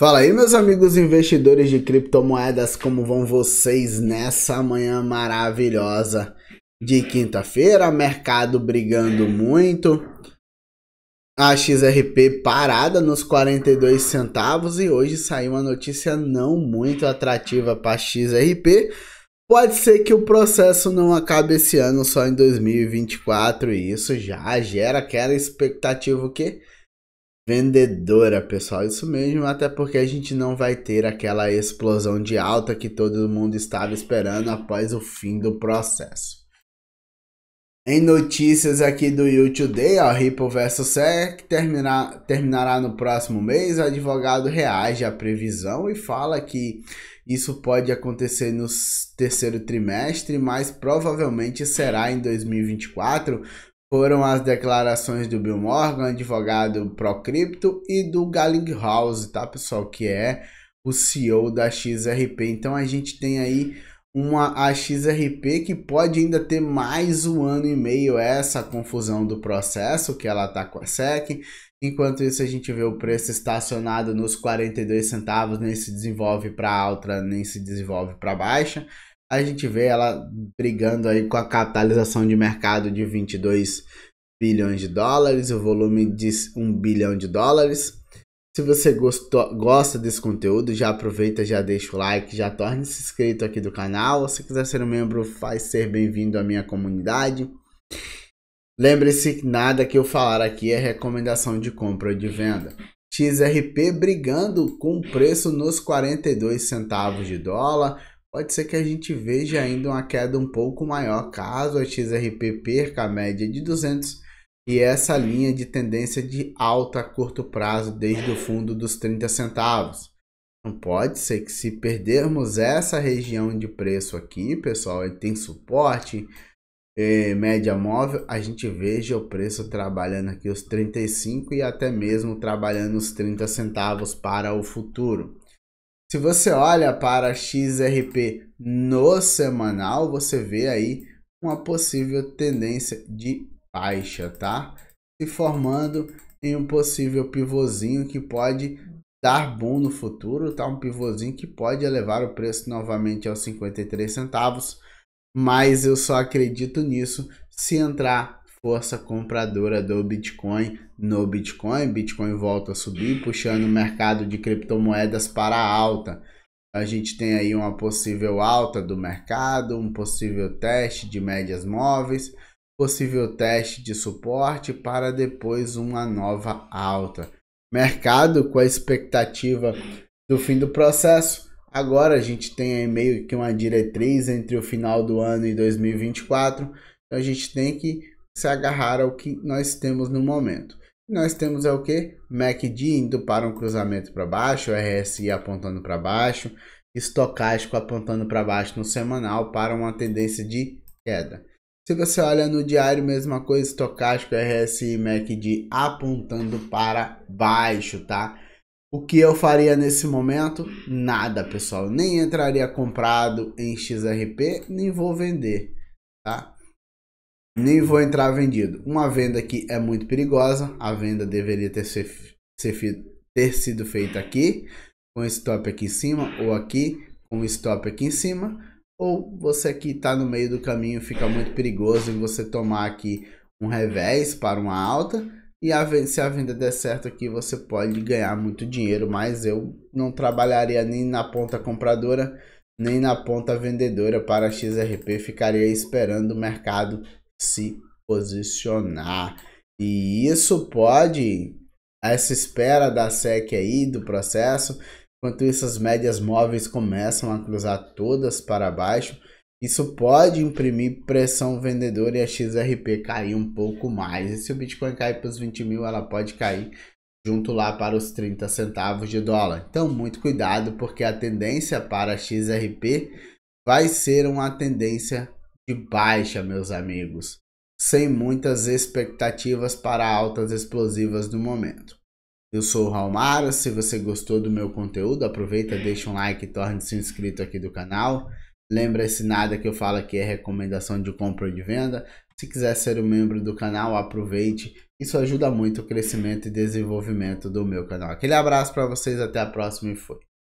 Fala aí, meus amigos investidores de criptomoedas, como vão vocês nessa manhã maravilhosa de quinta-feira? Mercado brigando muito, a XRP parada nos 42 centavos e hoje saiu uma notícia não muito atrativa para XRP. Pode ser que o processo não acabe esse ano, só em 2024, e isso já gera aquela expectativa que vendedora, pessoal. Isso mesmo, até porque a gente não vai ter aquela explosão de alta que todo mundo estava esperando após o fim do processo. Em notícias aqui do YouTube Day, Ripple vs SEC terminar, terminará no próximo mês. O advogado reage à previsão e fala que isso pode acontecer no terceiro trimestre, mas provavelmente será em 2024, foram as declarações do Bill Morgan, advogado pro cripto e do House, tá, pessoal? Que é o CEO da XRP. Então a gente tem aí uma a XRP que pode ainda ter mais um ano e meio essa confusão do processo que ela tá com a SEC. Enquanto isso a gente vê o preço estacionado nos 42 centavos, nem se desenvolve para alta, nem se desenvolve para baixa a gente vê ela brigando aí com a capitalização de mercado de 22 bilhões de dólares, o volume de 1 bilhão de dólares. Se você gostou, gosta desse conteúdo, já aproveita, já deixa o like, já torne-se inscrito aqui do canal. Se quiser ser um membro, faz ser bem-vindo à minha comunidade. Lembre-se que nada que eu falar aqui é recomendação de compra ou de venda. XRP brigando com preço nos 42 centavos de dólar, pode ser que a gente veja ainda uma queda um pouco maior, caso a XRP perca a média de 200 e essa linha de tendência de alta a curto prazo desde o fundo dos 30 centavos. Não pode ser que se perdermos essa região de preço aqui, pessoal, ele tem suporte, eh, média móvel, a gente veja o preço trabalhando aqui os 35 e até mesmo trabalhando os 30 centavos para o futuro. Se você olha para XRP no semanal, você vê aí uma possível tendência de baixa, tá? Se formando em um possível pivôzinho que pode dar bom no futuro, tá? Um pivôzinho que pode elevar o preço novamente aos 53 centavos, mas eu só acredito nisso se entrar força compradora do Bitcoin no Bitcoin. Bitcoin volta a subir, puxando o mercado de criptomoedas para alta. A gente tem aí uma possível alta do mercado, um possível teste de médias móveis, possível teste de suporte para depois uma nova alta. Mercado com a expectativa do fim do processo. Agora a gente tem aí meio que uma diretriz entre o final do ano e 2024. Então a gente tem que se agarrar ao que nós temos no momento. Nós temos é o que? MACD indo para um cruzamento para baixo, RSI apontando para baixo, estocástico apontando para baixo no semanal para uma tendência de queda. Se você olha no diário, mesma coisa, estocástico, RSI, MACD apontando para baixo, tá? O que eu faria nesse momento? Nada, pessoal. Nem entraria comprado em XRP, nem vou vender, tá? Nem vou entrar vendido. Uma venda que é muito perigosa. A venda deveria ter, ser, ser, ter sido feita aqui, com stop aqui em cima, ou aqui, com stop aqui em cima. Ou você aqui está no meio do caminho, fica muito perigoso em você tomar aqui um revés para uma alta. E a, se a venda der certo aqui, você pode ganhar muito dinheiro, mas eu não trabalharia nem na ponta compradora, nem na ponta vendedora para XRP, ficaria esperando o mercado se posicionar. E isso pode, essa espera da SEC aí, do processo, enquanto essas médias móveis começam a cruzar todas para baixo, isso pode imprimir pressão vendedora e a XRP cair um pouco mais. E se o Bitcoin cair para os 20 mil, ela pode cair junto lá para os 30 centavos de dólar. Então, muito cuidado, porque a tendência para a XRP vai ser uma tendência de baixa, meus amigos, sem muitas expectativas para altas explosivas do momento. Eu sou o Raul se você gostou do meu conteúdo, aproveita, deixa um like e torne-se inscrito aqui do canal. Lembra-se nada que eu falo aqui é recomendação de compra ou de venda. Se quiser ser um membro do canal, aproveite. Isso ajuda muito o crescimento e desenvolvimento do meu canal. Aquele abraço para vocês, até a próxima e fui.